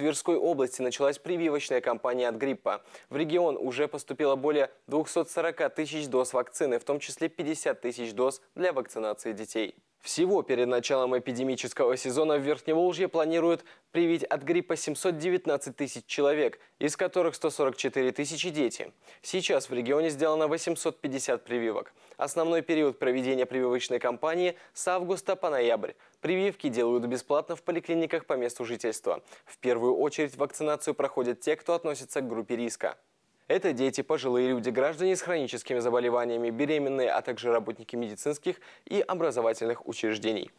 Тверской области началась прививочная кампания от гриппа. В регион уже поступило более 240 тысяч доз вакцины, в том числе 50 тысяч доз для вакцинации детей. Всего перед началом эпидемического сезона в Верхневолжье планируют привить от гриппа 719 тысяч человек, из которых 144 тысячи дети. Сейчас в регионе сделано 850 прививок. Основной период проведения прививочной кампании с августа по ноябрь. Прививки делают бесплатно в поликлиниках по месту жительства. В первую очередь вакцинацию проходят те, кто относится к группе риска. Это дети, пожилые люди, граждане с хроническими заболеваниями, беременные, а также работники медицинских и образовательных учреждений.